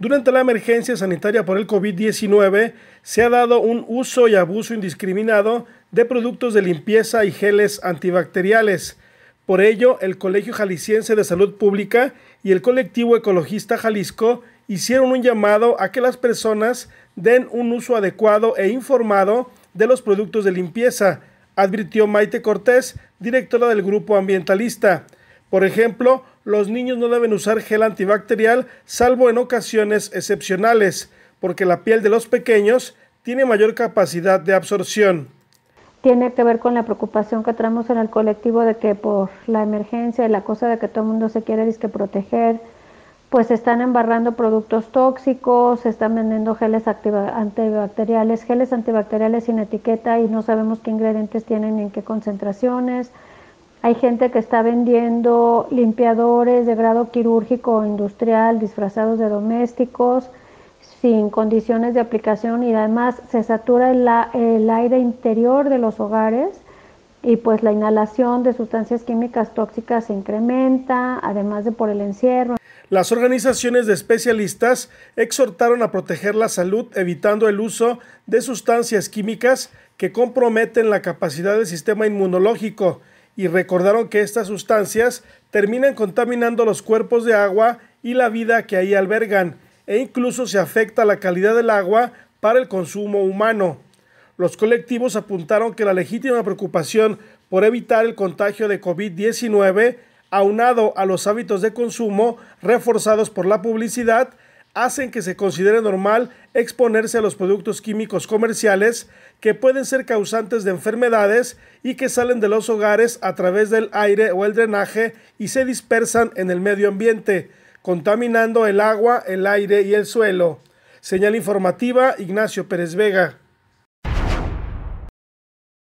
Durante la emergencia sanitaria por el COVID-19 se ha dado un uso y abuso indiscriminado de productos de limpieza y geles antibacteriales. Por ello, el Colegio Jalisciense de Salud Pública y el colectivo ecologista Jalisco hicieron un llamado a que las personas den un uso adecuado e informado de los productos de limpieza, advirtió Maite Cortés, directora del grupo ambientalista. Por ejemplo, los niños no deben usar gel antibacterial salvo en ocasiones excepcionales, porque la piel de los pequeños tiene mayor capacidad de absorción. Tiene que ver con la preocupación que tenemos en el colectivo de que por la emergencia y la cosa de que todo el mundo se quiere que proteger, pues están embarrando productos tóxicos, se están vendiendo geles antibacteriales, geles antibacteriales sin etiqueta y no sabemos qué ingredientes tienen ni en qué concentraciones. Hay gente que está vendiendo limpiadores de grado quirúrgico o industrial disfrazados de domésticos sin condiciones de aplicación y además se satura el, el aire interior de los hogares y pues la inhalación de sustancias químicas tóxicas se incrementa, además de por el encierro. Las organizaciones de especialistas exhortaron a proteger la salud evitando el uso de sustancias químicas que comprometen la capacidad del sistema inmunológico y recordaron que estas sustancias terminan contaminando los cuerpos de agua y la vida que ahí albergan, e incluso se afecta la calidad del agua para el consumo humano. Los colectivos apuntaron que la legítima preocupación por evitar el contagio de COVID-19, aunado a los hábitos de consumo reforzados por la publicidad, hacen que se considere normal exponerse a los productos químicos comerciales que pueden ser causantes de enfermedades y que salen de los hogares a través del aire o el drenaje y se dispersan en el medio ambiente, contaminando el agua, el aire y el suelo. Señal informativa Ignacio Pérez Vega.